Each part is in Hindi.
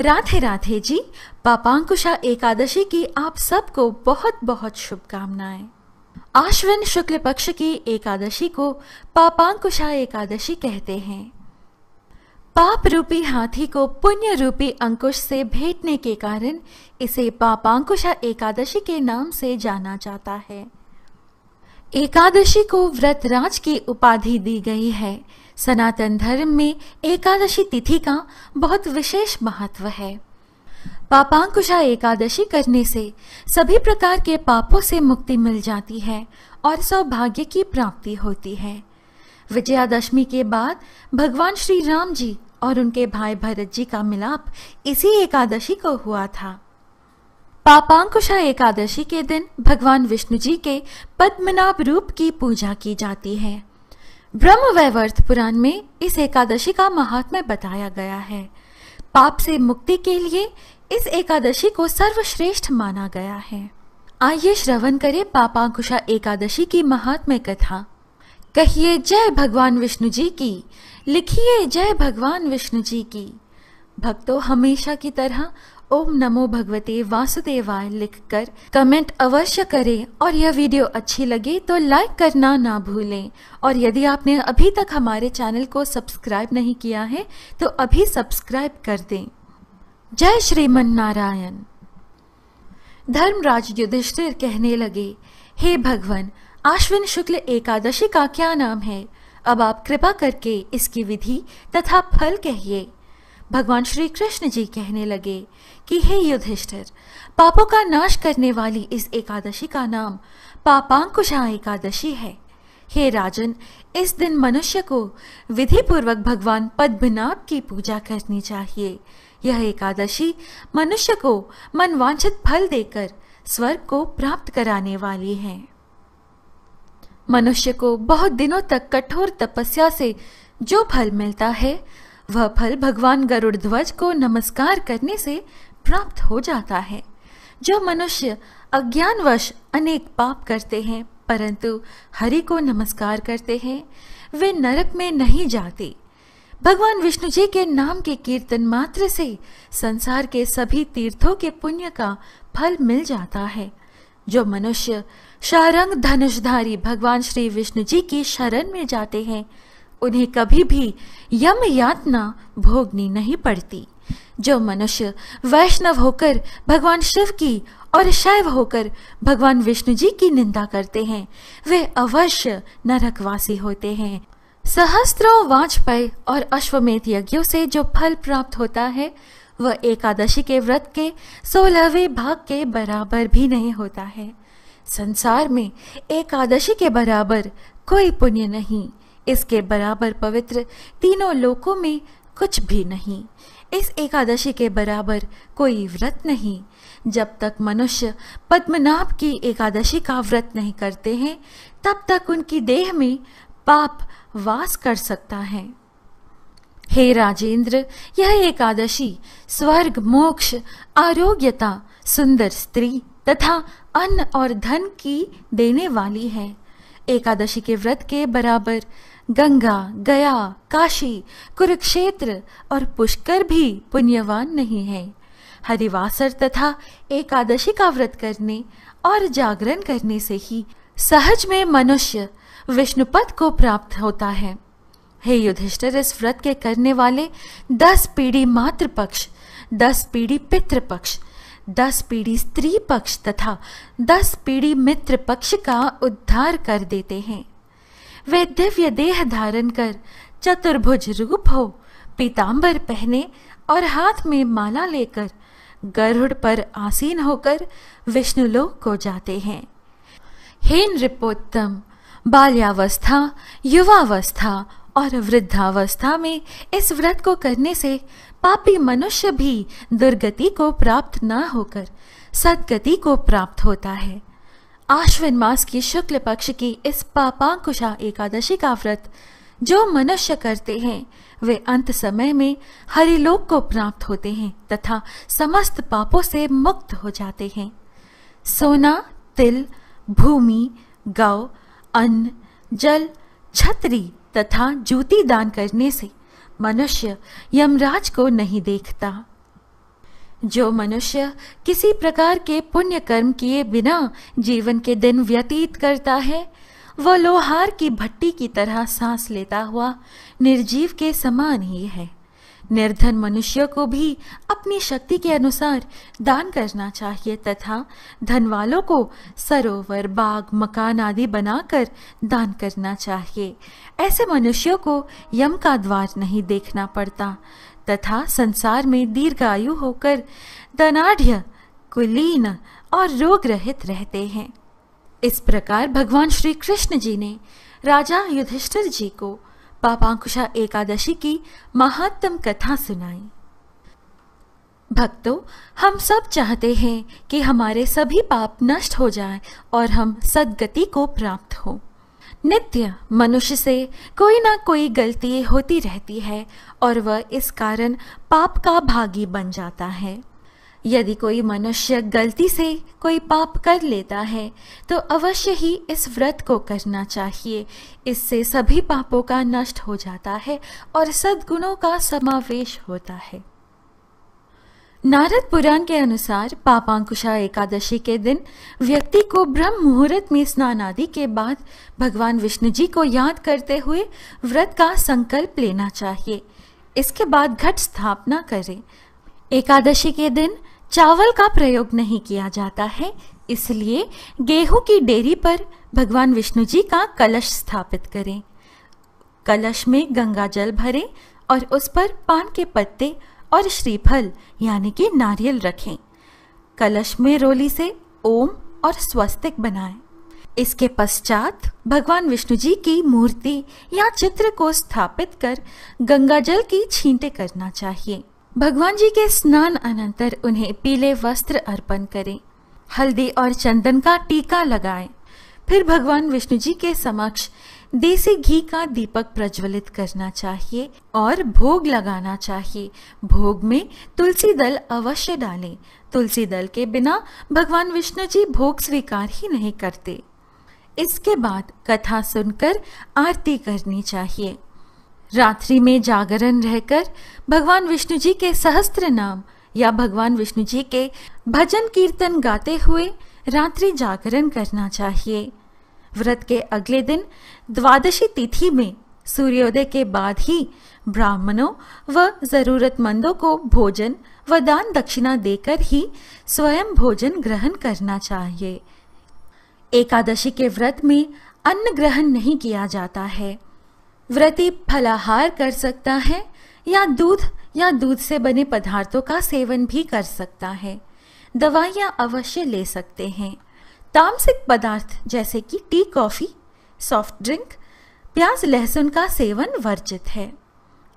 राधे राधे जी पापांकुशा एकादशी की आप सबको बहुत बहुत शुभकामनाएं आश्विन शुक्ल पक्ष की एकादशी को पापांकुशा एकादशी कहते हैं पाप रूपी हाथी को पुण्य रूपी अंकुश से भेटने के कारण इसे पापांकुशा एकादशी के नाम से जाना जाता है एकादशी को व्रत राज की उपाधि दी गई है सनातन धर्म में एकादशी तिथि का बहुत विशेष महत्व है पापांकुशा एकादशी करने से सभी प्रकार के पापों से मुक्ति मिल जाती है और सौभाग्य की प्राप्ति होती है विजयादशमी के बाद भगवान श्री राम जी और उनके भाई भरत जी का मिलाप इसी एकादशी को हुआ था पापांकुशा एकादशी के दिन भगवान विष्णु जी के पद्मनाभ रूप की पूजा की जाती है ब्रह्म वैवर्थ पुराण में इस एकादशी का महात्म्य बताया गया है पाप से मुक्ति के लिए इस एकादशी को सर्वश्रेष्ठ माना गया है आइए श्रवण करें पापांकुशा एकादशी की महात्म्य कथा कहिए जय भगवान विष्णु जी की लिखिए जय भगवान विष्णु जी की भक्तों हमेशा की तरह ओम नमो भगवते वासुदेवाय लिखकर कमेंट अवश्य करें और यह वीडियो अच्छी लगे तो लाइक करना ना भूलें और यदि आपने अभी तक हमारे चैनल को सब्सक्राइब नहीं किया है तो अभी सब्सक्राइब कर दें जय मन नारायण धर्मराज युधिष्ठिर कहने लगे हे भगवान आश्विन शुक्ल एकादशी का क्या नाम है अब आप कृपा करके इसकी विधि तथा फल कहिए भगवान श्री कृष्ण जी कहने लगे कि हे युधिष्ठिर पापों का नाश करने वाली इस एकादशी का नाम पापांकुशा एकादशी है हे राजन इस दिन मनुष्य को विधि पूर्वक भगवान पद्मनाभ की पूजा करनी चाहिए यह एकादशी मनुष्य को मनवांछित फल देकर स्वर्ग को प्राप्त कराने वाली है मनुष्य को बहुत दिनों तक कठोर तपस्या से जो फल मिलता है वह फल भगवान गरुड़ ध्वज को नमस्कार करने से प्राप्त हो जाता है जो मनुष्य अज्ञानवश अनेक पाप करते हैं परंतु हरि को नमस्कार करते हैं वे नरक में नहीं जाते भगवान विष्णु जी के नाम के कीर्तन मात्र से संसार के सभी तीर्थों के पुण्य का फल मिल जाता है जो मनुष्य शारंग धनुषधारी भगवान श्री विष्णु जी की शरण में जाते हैं उन्हें कभी भी यम यातना भोगनी नहीं पड़ती जो मनुष्य वैष्णव होकर भगवान शिव की और शैव होकर भगवान विष्णु जी की निंदा करते हैं वे अवश्य नरकवासी होते हैं सहस्त्रों वाजपेयी और अश्वमेध यज्ञों से जो फल प्राप्त होता है वह एकादशी के व्रत के सोलहवें भाग के बराबर भी नहीं होता है संसार में एकादशी के बराबर कोई पुण्य नहीं इसके बराबर पवित्र तीनों लोकों में कुछ भी नहीं इस एकादशी के बराबर कोई व्रत नहीं जब तक मनुष्य पद्मनाभ की एकादशी का व्रत नहीं करते हैं तब तक उनकी देह में पाप वास कर सकता है हे राजेंद्र यह एकादशी स्वर्ग मोक्ष आरोग्यता सुंदर स्त्री तथा अन्न और धन की देने वाली है एकादशी के व्रत के बराबर गंगा गया काशी कुरुक्षेत्र और पुष्कर भी पुण्यवान नहीं है हरिवासर तथा एकादशी का व्रत करने और जागरण करने से ही सहज में मनुष्य विष्णुपद को प्राप्त होता है हे युधिष्ठिर इस व्रत के करने वाले दस पीढ़ी मातृ पक्ष दस पीढ़ी पितृ पक्ष दस पीढ़ी स्त्री पक्ष तथा दस पीढ़ी मित्र पक्ष का उद्धार कर देते हैं वे दिव्य देह धारण कर चतुर्भुज रूप हो पीताम्बर पहने और हाथ में माला लेकर गरुड़ पर आसीन होकर विष्णुलोक को जाते हैं हे नृपोत्तम बाल्यावस्था युवावस्था और वृद्धावस्था में इस व्रत को करने से पापी मनुष्य भी दुर्गति को प्राप्त न होकर सदगति को प्राप्त होता है आश्विन मास की शुक्ल पक्ष की इस पापांकुशा एकादशी का व्रत जो मनुष्य करते हैं वे अंत समय में हरिलोक को प्राप्त होते हैं तथा समस्त पापों से मुक्त हो जाते हैं सोना तिल भूमि गौ अन्न जल छतरी तथा जूती दान करने से मनुष्य यमराज को नहीं देखता जो मनुष्य किसी प्रकार के पुण्य कर्म किए बिना जीवन के दिन व्यतीत करता है वह लोहार की भट्टी की तरह सांस लेता हुआ निर्जीव के समान ही है निर्धन मनुष्य को भी अपनी शक्ति के अनुसार दान करना चाहिए तथा धन वालों को सरोवर बाग मकान आदि बनाकर दान करना चाहिए ऐसे मनुष्यों को यम का द्वार नहीं देखना पड़ता तथा संसार में दीर्घायु होकर धनाढ़ कुलीन और रोग रहित रहते हैं इस प्रकार भगवान श्री कृष्ण जी ने राजा युधिष्ठिर जी को पापांकुशा एकादशी की महात्तम कथा सुनाई भक्तों हम सब चाहते हैं कि हमारे सभी पाप नष्ट हो जाए और हम सदगति को प्राप्त हो नित्य मनुष्य से कोई ना कोई गलती होती रहती है और वह इस कारण पाप का भागी बन जाता है यदि कोई मनुष्य गलती से कोई पाप कर लेता है तो अवश्य ही इस व्रत को करना चाहिए इससे सभी पापों का नष्ट हो जाता है और सद्गुणों का समावेश होता है नारद पुराण के अनुसार पापांकुशा एकादशी के दिन व्यक्ति को ब्रह्म मुहूर्त में स्नान आदि के बाद भगवान विष्णु जी को याद करते हुए व्रत का संकल्प लेना चाहिए इसके बाद घट स्थापना करें एकादशी के दिन चावल का प्रयोग नहीं किया जाता है इसलिए गेहूं की डेरी पर भगवान विष्णु जी का कलश स्थापित करें कलश में गंगा जल भरें और उस पर पान के पत्ते और श्रीफल यानी कि नारियल रखें कलश में रोली से ओम और स्वस्तिक बनाएं। इसके पश्चात भगवान विष्णु जी की मूर्ति या चित्र को स्थापित कर गंगाजल की छींटे करना चाहिए भगवान जी के स्नान अनंतर उन्हें पीले वस्त्र अर्पण करें हल्दी और चंदन का टीका लगाएं। फिर भगवान विष्णु जी के समक्ष देसी घी का दीपक प्रज्वलित करना चाहिए और भोग लगाना चाहिए भोग में तुलसी दल अवश्य डालें तुलसी दल के बिना भगवान विष्णु जी भोग स्वीकार ही नहीं करते इसके बाद कथा सुनकर आरती करनी चाहिए रात्रि में जागरण रहकर भगवान विष्णु जी के सहस्त्र नाम या भगवान विष्णु जी के भजन कीर्तन गाते हुए रात्रि जागरण करना चाहिए व्रत के अगले दिन द्वादशी तिथि में सूर्योदय के बाद ही ब्राह्मणों व जरूरतमंदों को भोजन व दान दक्षिणा देकर ही स्वयं भोजन ग्रहण करना चाहिए एकादशी के व्रत में अन्न ग्रहण नहीं किया जाता है व्रती फलाहार कर सकता है या दूध या दूध से बने पदार्थों का सेवन भी कर सकता है दवाइयाँ अवश्य ले सकते हैं तामसिक पदार्थ जैसे कि टी कॉफ़ी सॉफ्ट ड्रिंक प्याज लहसुन का सेवन वर्जित है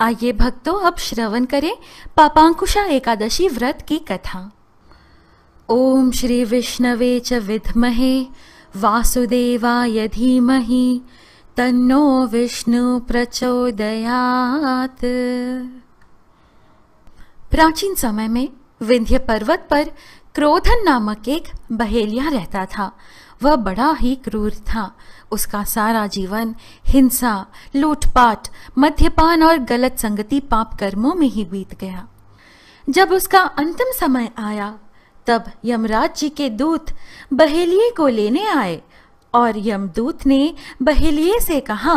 आइए भक्तों अब श्रवण करें पापांकुशा एकादशी व्रत की कथा ओम श्री विष्णवे च विद्महे वासुदेवाय धीमहि तन्नो विष्णु प्रचोदयात प्राचीन समय में विंध्य पर्वत पर क्रोधन नामक एक बहेलिया रहता था वह बड़ा ही क्रूर था उसका सारा जीवन हिंसा लूटपाट मध्यपान और गलत संगति पाप कर्मों में ही बीत गया जब उसका अंतिम समय आया तब यमराज जी के दूत बहेलिए को लेने आए और यमदूत ने बहेलिए से कहा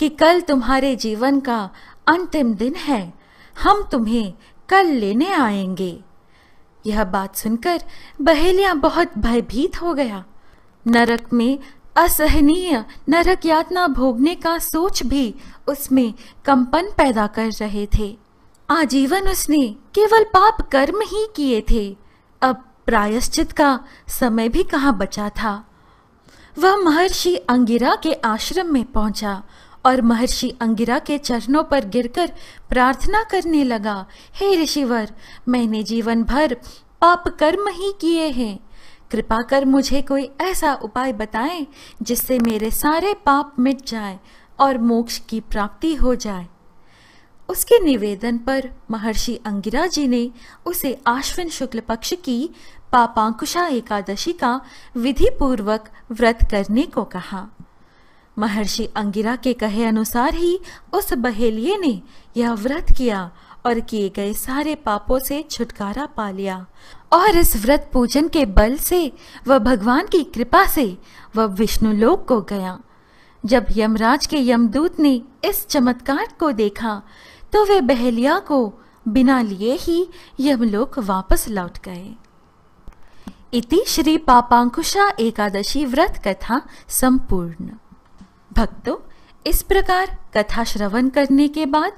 कि कल तुम्हारे जीवन का अंतिम दिन है हम तुम्हें कल लेने आएंगे यह बात सुनकर बहेलिया बहुत भयभीत हो गया नरक में असहनीय नरक यातना भोगने का सोच भी उसमें कंपन पैदा कर रहे थे आजीवन उसने केवल पाप कर्म ही किए थे अब प्रायश्चित का समय भी कहाँ बचा था वह महर्षि अंगिरा के आश्रम में पहुंचा और महर्षि अंगिरा के चरणों पर गिरकर प्रार्थना करने लगा हे ऋषिवर मैंने जीवन भर पाप कर्म ही किए हैं कृपा कर मुझे कोई ऐसा उपाय बताएं जिससे मेरे सारे पाप मिट जाए और मोक्ष की प्राप्ति हो जाए उसके निवेदन पर महर्षि अंगिरा जी ने उसे आश्विन शुक्ल पक्ष की पापांकुशा एकादशी का विधि पूर्वक व्रत करने को कहा महर्षि अंगिरा के कहे अनुसार ही उस बहेलिए ने यह व्रत किया और किए गए सारे पापों से छुटकारा पा लिया और इस व्रत पूजन के बल से वह भगवान की कृपा से वह विष्णु लोक को गया जब यमराज के यमदूत ने इस चमत्कार को देखा तो वे बहेलिया को बिना लिए ही यमलोक वापस लौट गए इति श्री पापांकुशा एकादशी व्रत कथा संपूर्ण भक्तों इस प्रकार कथा श्रवण करने के बाद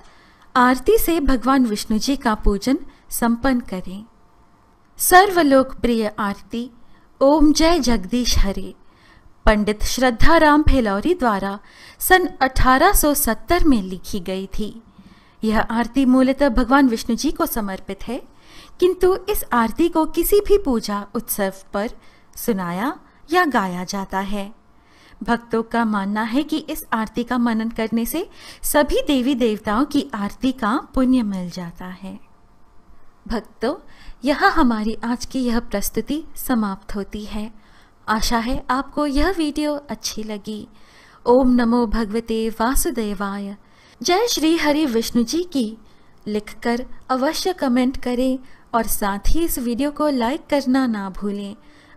आरती से भगवान विष्णु जी का पूजन संपन्न करें सर्वलोक प्रिय आरती ओम जय जगदीश हरे पंडित श्रद्धाराम फेलौरी द्वारा सन 1870 में लिखी गई थी यह आरती मूलतः भगवान विष्णु जी को समर्पित है किंतु इस आरती को किसी भी पूजा उत्सव पर सुनाया या गाया जाता है भक्तों का मानना है कि इस आरती का मनन करने से सभी देवी देवताओं की आरती का पुण्य मिल जाता है भक्तों यह हमारी आज की यह प्रस्तुति समाप्त होती है आशा है आपको यह वीडियो अच्छी लगी ओम नमो भगवते वासुदेवाय जय श्री हरि विष्णु जी की लिखकर अवश्य कमेंट करें और साथ ही इस वीडियो को लाइक करना ना भूलें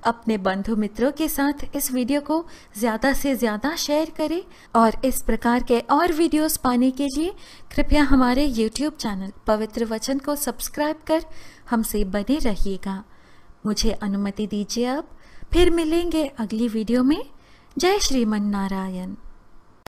अपने बंधु मित्रों के साथ इस वीडियो को ज़्यादा से ज़्यादा शेयर करें और इस प्रकार के और वीडियोस पाने के लिए कृपया हमारे यूट्यूब चैनल पवित्र वचन को सब्सक्राइब कर हमसे बने रहिएगा मुझे अनुमति दीजिए अब फिर मिलेंगे अगली वीडियो में जय श्रीमन नारायण